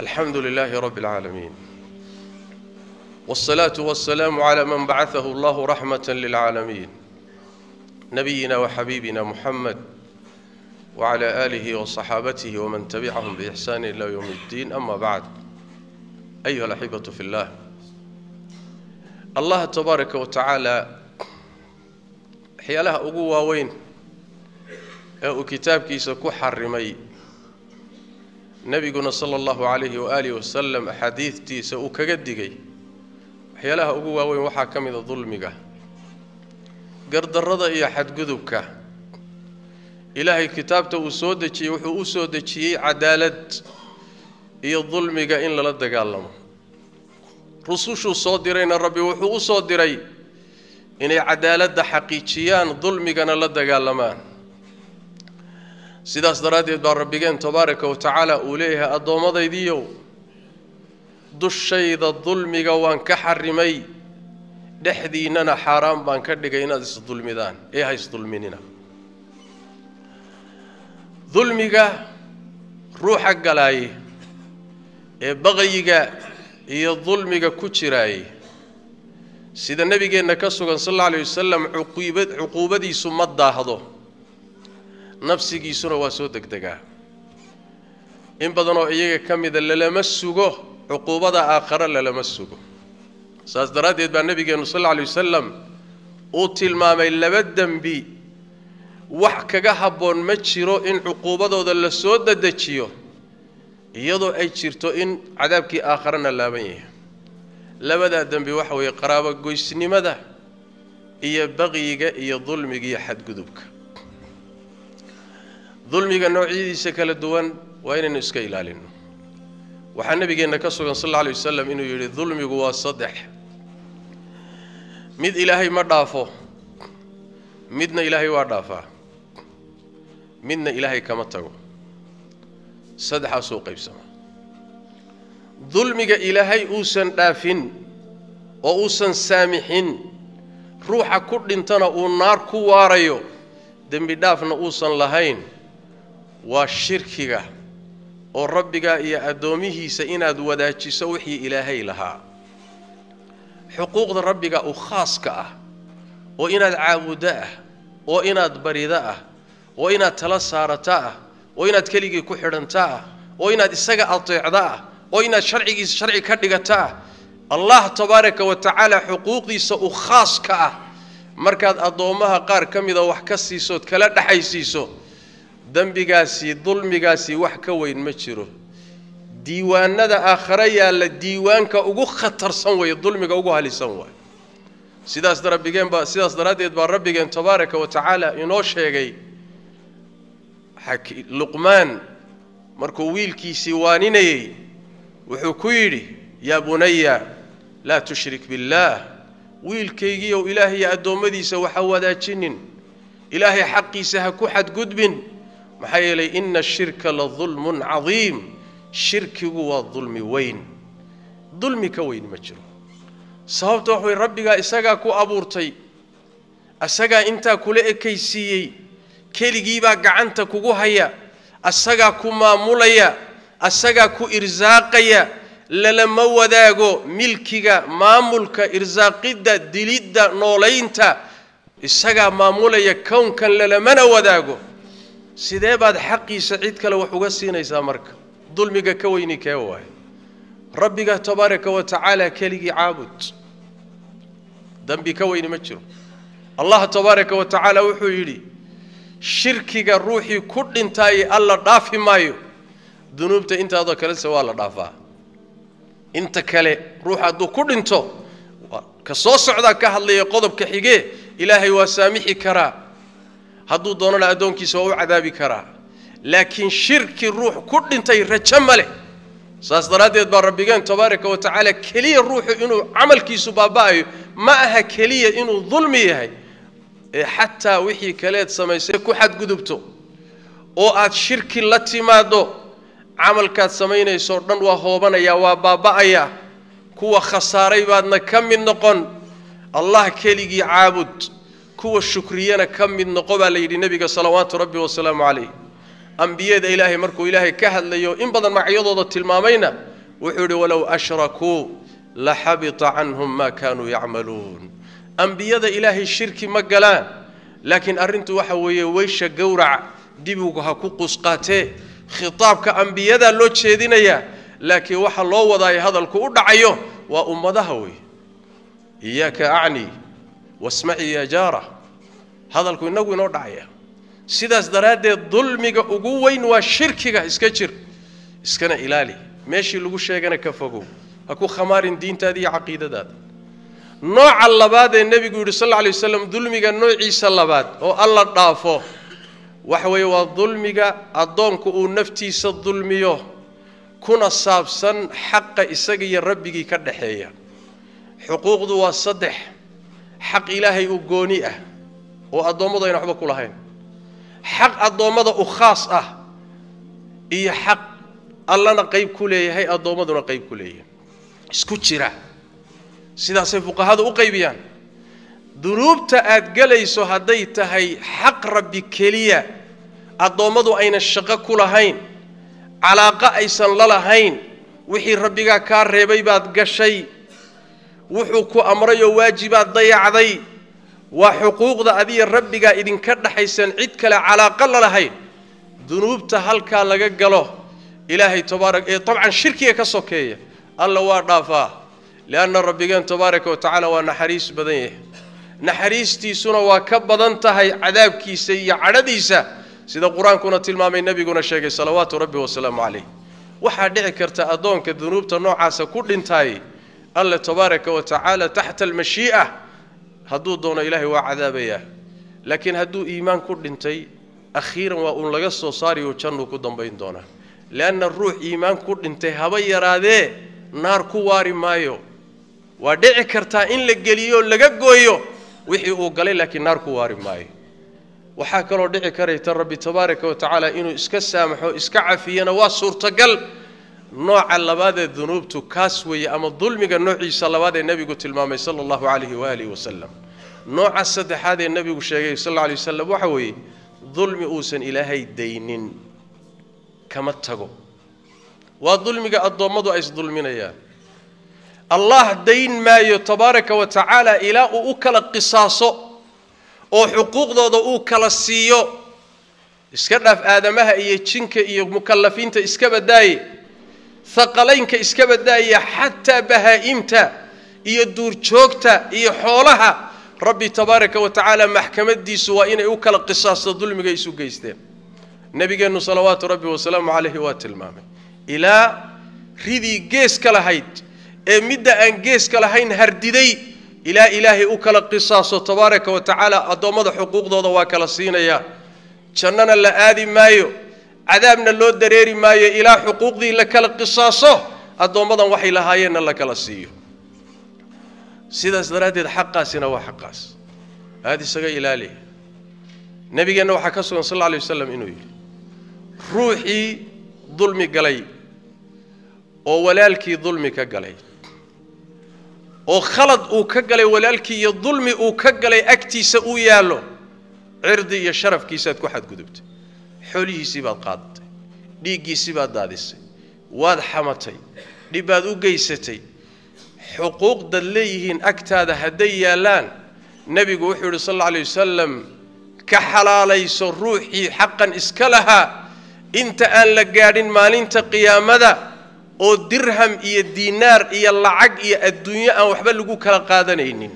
الحمد لله رب العالمين والصلاة والسلام على من بعثه الله رحمة للعالمين نبينا وحبيبنا محمد وعلى آله وصحابته ومن تبعهم بإحسان إلى يوم الدين أما بعد أيها الأحبة في الله الله تبارك وتعالى حيالها أقوى وين أو كتاب كيسكو حرمي nebiguna sala allahu calayhi waaalih wasalam axaadiidtiisa uu kaga digay waxyaalaha ugu waaweyn waxaa ka mida dulmiga gardarrada iyo xadgudubka ilaahay kitaabta uu soo dejiyey wuxuu u soo dejiyey cadaalad iyo dulmiga in lala dagaalamo rusushuu soo dirayna rabbi wuxuu u soo diray inay cadaaladda xaqiijiyaan dulmigana la dagaalamaan sidaas daraaddeed baa rabbigeen tabaaraka wa tacaala uu leeyahay addoommadaydii dushayda dulmiga waan ka xarimay dhexdiinnana xaaraan baan ka dhigay inaad isdulmidaan ee ha isdulminina dulmiga ruuxa galaaye ee baqyiga iyo dulmiga ku jiraaye sida nebigeenna ka sugan sal alla alay wasalam cuquubadiisu ma daahdo nafsigiisuna waa soo degdegaa in badanoo iyaga ka mida lalama sugo cuquubada aakhare lalama sugo saas daraaddeed baa nebigeennu sal alla alay wasalam uu tilmaamay laba dembi wax kaga habboon ma jiro in cuquubadooda lasoo soo dadejiyo iyadoo ay jirto in cadaabkii aakharena laaban yahay labadaa dembi waxa weeye qaraabogoysnimada iyo baqyiga iyo dulmiga iyo xadgudubka dulmiga noocyadiisa kala duwan waa inaynu iska ilaalino waxaa nabigeenna ka sugan sal alla alay wasalam inuu yidhi dulmigu waa saddex mid ilaahay ma dhaafo midna ilaahay waa dhaafaa midna ilaahay kama tago saddexaasuu qaybsamaa dulmiga ilaahay uusan dhaafin oo uusan saamixin ruuxa ku dhintana uu naar ku waarayo dembi dhaafna uusan lahayn waa shirkiga oo rabbiga iyo addoomihiisa inaad wadaajiso wixii ilaahay lahaa xuquuqda rabbiga u khaaska ah oo inaad caabuddo ah oo inaad barida ah oo inaad tala saarata ah oo inaad keligii ku xidhanto ah oo inaad isaga adeecdo ah oo inaad sharcigiisa sharci ka dhigato ah allah tabaaraka wa tacaala xuquuqdiisa u khaas ka ah markaad addoommaha qaar ka mida wax ka siisood kala dhexaysiiso dembigaasi dulmigaasi wax ka weyn ma jiro diiwaanada aakhare yaalla diiwaanka ugu khatarsan weeye dulmiga ugu halisan waay sidaas rabbigeen baa sidaas daraaddeed baa rabbigeen tabaaraka wa tacaala inoo sheegay luqmaan markuu wiilkiisii waaninayey wuxuu ku yidhi yaa bunaya laa tushrik billaah wiilkaygiiyow ilaahaiyo addoommadiisa waxa wadaajinin ilaahay xaqiisa ha ku xadgudbin maxaa yeelay inna shirka la dulmun cadiim shirkigu waa dulmi weyn dulmi ka weyni ma jiro sababta wax wey rabbigaa isagaa ku abuurtay asagaa intaa kula ekaysiiyey keligiibaa gacanta kugu haya asagaa ku maamulaya asagaa ku irsaaqaya lalama wadaago milkiga maamulka irsaaqidda dilidda noolaynta isagaa maamulaya kownkan lalamana wadaago sidee baad xaqiisa cid kale wax uga siinaysaa marka dulmiga ka weyni kee waay rabbiga tabaaraka wa tacaala keligii caabud dembi ka weyni ma jiro allah tabaaraka wa tacaala wuxuu yidhi shirkiga ruuxii ku dhintaaye alla dhaafi maayo dunuubta intaadoo kalese waa la dhaafaa inta kale ruux hadduu ku dhinto ka soo socdaa ka hadlaya qodobka xigee ilaahay waa saamixi karaa hadduu doonana addoonkiisa waa u cadaabi karaa laakiin shirki ruux ku dhintay rajo ma leh saas daraaddeed baa rabbigeen tabaaraka wa tacaala keliya ruuxu inuu camalkiisu baaba'ayo ma aha keliya inuu dulmi yahay ee xataa wixii kaleed samaysay ku xadgudubto oo aad shirki la timaaddo camalkaad samaynaysoo dhan waa hoobanayaa waa baaba'ayaa kuwa khasaaray baadna ka mid noqon allah keligii caabud كوا شكرينا كم من نقبة ليدي نبيك صلوات ربي وسلام عليه أنبياء إلهي مركو إلهي كهل ليو إن بدن ما عيضوا ضد المامين وحيد ولو أشركوا لحبط عنهم ما كانوا يعملون أنبياء إلهي الشرك مقلان لكن أرنت وحوي ويش قورع ديبوك هكو قسقاته خطابك أنبياء لو تشيدين يا لكن وحا الله وضعي هذا الكو أدعيه وأم إياك أعني wasmaci ya jaara hadalku inagu inoo dhacaya sidaas daraaddeed dulmiga ugu weyn waa shirkiga iska jir iskana ilaali meeshii lagu sheegana ka fogow ha ku khamaarin diintaada iyo caqiidadaada nooca labaad ee nebigu yidhi sal alla wasalam dulmiga noociisa labaad oo alla dhaafo waxa weeye waa dulmiga addoonku uu naftiisa dulmiyo kuna saabsan xaqa isaga iyo rabbigii ka dhexeeya xuquuqdu waa saddex xaq ilaahay u gooni ah oo addoommadu ayna waxba ku lahayn xaq addoommada u khaas ah iyo xaq allana qayb ku leeyahay addoommaduna qayb ku leeyahay isku jira sidaasay fuqahadu u qaybiyaan dunuubta aad gelayso hadday tahay xaq rabbi keliya addoommadu ayna shaqo ku lahayn calaaqo aysan la lahayn wixii rabbigaa kaa reebay baad gashay wuxuu ku amrayoo waajibaad dayacday waa xuquuqda adiya rabbigaa idinka dhexaysaan cid kale calaaqo la lahayn dunuubta halkaa laga galo ilaahay tobaara ee dabcan shirkiga ka sokeeya alla waa dhaafaa lianna rabbigeen tabaaraka wa tacaala waa naxariis badan yahay naxariistiisuna waa ka badan tahay cadaabkiisa iyo cadhadiisa sida qur-aankuna tilmaamay nebiguna sheegay salawaatu rabbi wasalaamu calayh waxaa dhici karta addoonka dunuubta noocaasa ku dhintaay alle tabaaraka wa tacaala taxta almashii'a hadduu doono ilaahay waa cadaabayaa laakiin hadduu iimaan ku dhintay akhiiran waa uun laga soo saari oo jannuu ku dambayn doonaa lianna ruux iimaan ku dhintay haba yaraadee naar ku waari maayo waa dhici kartaa in la geliyo laga gooyo wixii uu galay laakiin naar ku waari maayo waxaa kaloo dhici karayta rabbi tabaaraka wa tacaala inuu iska saamaxo iska cafiyana waa suurtagal nooca labaadee dunuubtu kaas weeye ama dulmiga noociisa labaad ee nebigu tilmaamay sala allahu calayhi waaalihi wasalam nooca saddexaad ee nebigu sheegay sal alla alay wasalam waxa weeye dulmi uusan ilaahay daynin kama tago waa dulmiga addoommadu ay isdulminayaan allah dayn maayo tabaaraka wa tacaala ilaa uu u kala qisaaso oo xuquuqdooda uu kala siiyo iska dhaaf aadamaha iyo jinka iyo mukallafiinta iska badaaye aqalaynka iska badaaya xataa bahaa-imta iyo duurjoogta iyo xoolaha rabbi tabaaraka wa tacaala maxkamaddiisu waa inay u kala qisaasto dulmiga isu geysteen nebigeennu salawaatu rabbi wasalaamu calayhi waa tilmaamay ilaa ridii geeska lahayd ee midda aan geeska lahayn hardiday ilaa ilaahay u kala qisaaso tabaaraka wa tacaala addoommada xuquuqdooda waa kala siinayaa jannana la aadi maayo cadaabna loo dareeri maayo ilaa xuquuqdii la kala qisaaso addoommadan waxay lahaayeenna la kala siiyo sidaas daraaddeed xaqaasina waa xaqaas aada isaga ilaaliya nebigeenna waxaa ka sugan sal alla alay wasalam inuu yidhi ruuxii dulmi galay oo walaalkii dulmi ka galay oo khalad uu ka galay walaalkii iyo dulmi uu ka galay agtiisa uu yaallo cirdi iyo sharafkiisaad ku xadgudubta xoolihiisii baad qaadatay dhiiggiisii baad daadisay waad xamatay dhib baad u geysatay xuquuqdaad leeyihiin agtaada hadday yaallaan nebigu wuxuu yidhi sal alla alay wasalam ka xalaalayso ruuxii xaqan iska lahaa inta aan la gaadhin maalinta qiyaamada oo dirham iyo diinaar iyo lacag iyo adduunyo aan waxba lagu kala qaadanaynin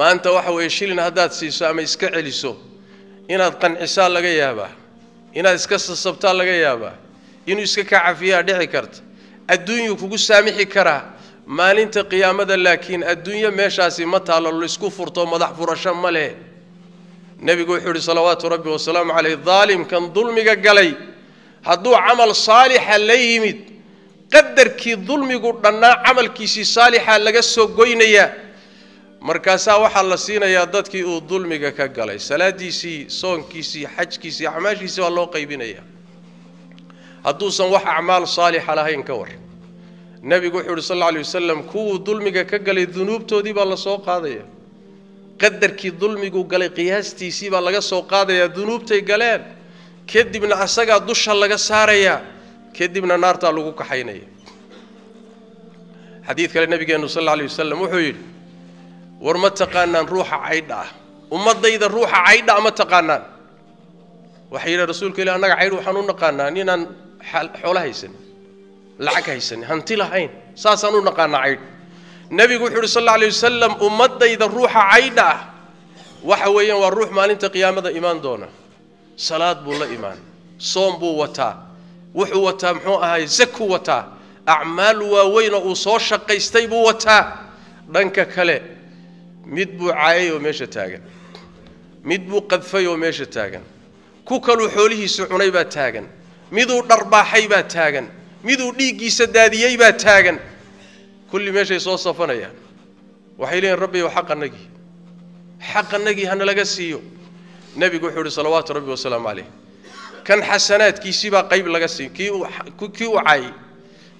maanta waxa weeye shilin haddaad siiso ama iska celiso inaad qancisaa laga yaabaa inaad iska sasabtaa laga yaabaa inuu iska kaa cafiyaa dhici karta adduunyuu kugu saamixi karaa maalinta qiyaamada laakiin adduunyo meeshaasi ma taallo laysku furto madax furasho ma leh nebigu wuxuu ihi salawaatu rabbi wasalaamu calayh daalimkan dulmiga galay hadduu camal saalixa la yimid qadarkii dulmigu dhannaa camalkiisii saalixa laga soo goynayaa markaasaa waxaa la siinayaa dadkii uu dulmiga ka galay salaadiisii soonkiisii xajkiisii acmaashiisii baa loo qaybinaya hadduusan wax acmaal saalixa lahayn ka war nebigu wuxuu uhi sal lla alay wasalam kuwuu dulmiga ka galay dunuubtoodii baa lasoo qaadaya qadarkii dulmigu galay qiyaastiisii baa laga soo qaadayaa dunuubtay galeen kadibna asagaa dusha laga saarayaa kadibna naartaa lagu kaxaynaya xadiid kale nabigeennu sal alla alay wasalam wuxuu yidhi war ma taqaanaan ruuxa caydha ah ummadayda ruuxa caydhaa ma taqaanaan waxay yidhaha rasuulka ilahi annaga caydh waxaan u naqaanaa ninaan xoolo haysan lacag haysan hanti lahayn saasaan u naqaanaa caydh nebigu wuxuu uhi sal alla alay wasalam ummadayda ruuxa caydha ah waxa weeyaan waa ruux maalinta qiyaamada imaan doona salaad buu la imaan soom buu wataa wuxuu wataa muxuu ahaay zaku wataa acmaal waaweyn uu soo shaqaystay buu wataa dhanka kale mid buu caayay oo meesha taagan mid buu qadfay oo meesha taagan ku kaluu xoolihiisa cunay baa taagan miduu dharbaaxay baa taagan miduu dhiiggiisa daadiyey baa taagan kulli meeshay soo safanayaan waxay leeyihin rabbiyow xaq annagii xaq hana laga siiyo nebigu wuxuu ihi salawaatu rabbi wasalaamu calayh kan xasanaadkiisii baa qayb laga siin kii uu kii uu caayay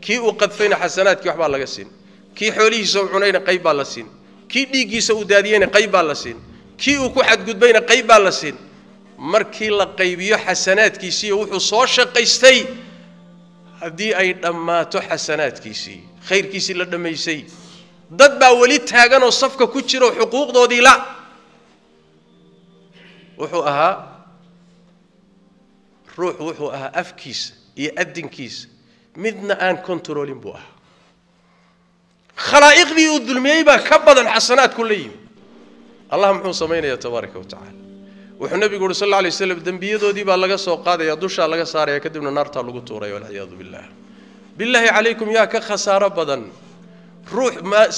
kii uu qadfayna xasanaadkii waxbaa laga siin kii xoolihiisa cunayna qayb baa la siin kii dhiiggiisa uu daadiyeyna qayb baa la siin kii uu ku xadgudbayna qayb baa la siin markii la qaybiyo xasanaadkiisiiy wuxuu soo shaqaystay haddii ay dhammaato xasanaadkiisii khayrkiisii la dhammaysay dad baa weli taaganoo safka ku jiraoo xuquuqdoodii la wuxuu ahaa ruux wuxuu ahaa afkiisa iyo addinkiisa midna aan kontaroolin buu ahaa خلائق ذي الظلمية با كبض الحسنات كليهم اللهم حو سمينا يا تبارك وتعالى وحن نبي صلى الله عليه وسلم دنبي يدو دي با لغا سوقاد يا دوشا لغا سارة يا كدبنا نار تالغو توري والعياذ بالله بالله عليكم يا كخسار بدن روح ما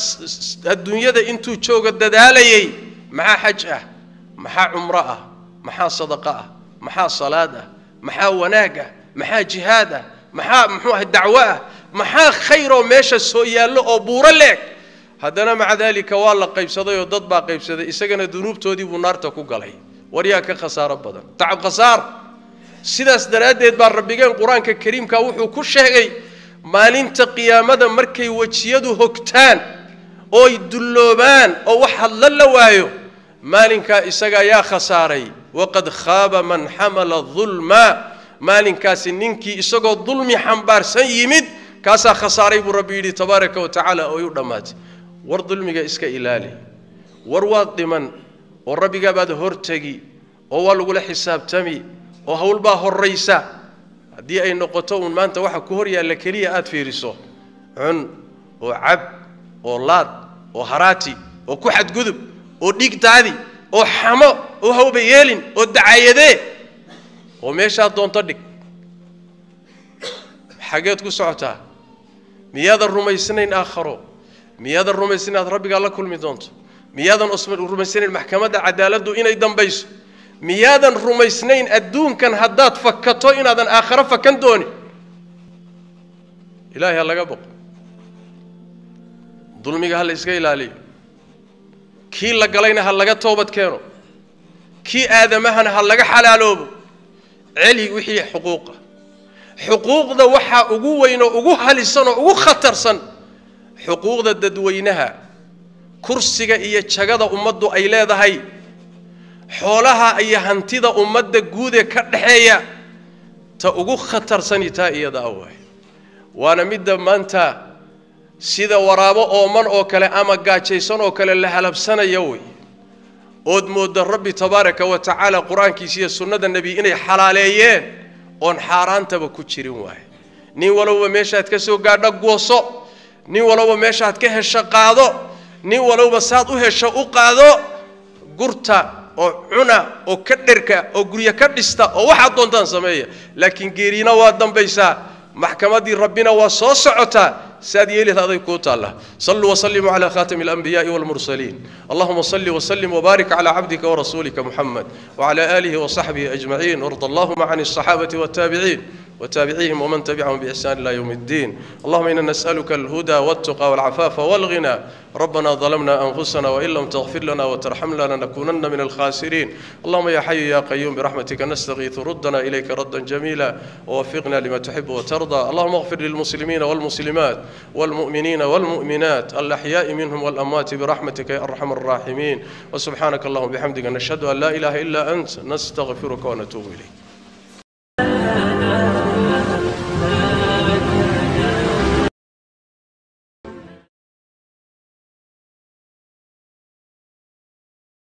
الدنيا ده انتو تشوق الدالي مع حجة مع عمرة مع صدقة مع صلاة مع وناقة مع جهادة مع محوه الدعوة ما خير ومشى السويال أو بورلك أنا مع ذلك والله قيب صدي وضد باقيب صدي إسجنا ذنوب تودي ونار تكو قلعي ورياك خسارة بدر تعب خسار سيداس دراديد بار ربي قران كريم كاوحو كل شيء ما لين تقيا مدى مركي وتشيدو هكتان أو يدلوبان أو وحل الله وايو ما لين كا يا خسارة وقد خاب من حمل الظلم ما لين كاس ننكي إسجا الظلم حمبار سيمد kaasaa khasaaray buu rabbi yidhi tabaaraka wa tacaala oy u dhammaatay war dulmiga iska ilaali war waad dhiman oo rabbigaabaad hortegi oo waa lagula xisaabtami oo howlbaa horraysa haddii ay noqoto uun maanta waxa ku hor yaalla keliya aad fiiriso cun oo cab oo laad oo haraati oo ku xadgudub oo dhiig daadi oo xamo oo hawba yeelin oo dacayadee oo meeshaad doonto dhig xageed ku socotaa ميادا رومايسنين آخرو ميادا رومايسن ربي الله كل ميدونت ميادا رومايسنين محكمة عدالة دو إنا إدن بيس ميادا رومايسنين أدون كان هدات فكتو إنا دن آخر فكن دوني إلهي الله قبق ظلمي قال إسكا إلالي كي لقى لينا هلقى توبت كيرو كي آدمهن هلقى حلالوب علي وحي حقوقه xuquuqda waxaa ugu weynoo ugu halisanoo ugu khatarsan xuquuqda dadweynaha kursiga iyo jagada ummaddu ay leedahay xoolaha iyo hantida ummadda guud ee ka dhexeeya ta ugu khatarsani taa iyadaa waay waana midda maanta sida waraabo ooman oo kale ama gaajaysan oo kale la halabsanaya wey ood mooda rabbi tabaaraka wa tacaala qur-aankiisa iyo sunnada nebi inay xalaaleeyeen oon xaaraantaba ku jirin waay nin walowba meeshaad ka soo gaadho gooso nin walowba meeshaad ka hesho qaado nin walowba saad u hesho u qaado gurta oo cuna oo ka dherka oo guryo ka dhista oo waxaad doontaan sameeya laakiin geeriina waa dambaysaa maxkamaddii rabbina waa soo socotaa سادي يلي هذا يكوت الله صلوا وسلموا على خاتم الأنبياء والمرسلين اللهم صل وسلم وبارك على عبدك ورسولك محمد وعلى آله وصحبه أجمعين وارض اللهم عن الصحابة والتابعين وتابعيهم ومن تبعهم بإحسان إلى يوم الدين اللهم إنا نسألك الهدى والتقى والعفاف والغنى ربنا ظلمنا أنفسنا وإن لم تغفر لنا وترحمنا لنكونن من الخاسرين اللهم يا حي يا قيوم برحمتك نستغيث ردنا إليك ردا جميلا ووفقنا لما تحب وترضى اللهم اغفر للمسلمين والمسلمات والمؤمنين والمؤمنات الأحياء منهم والأموات برحمتك يا أرحم الراحمين وسبحانك اللهم بحمدك نشهد أن لا إله إلا أنت نستغفرك ونتوب إليك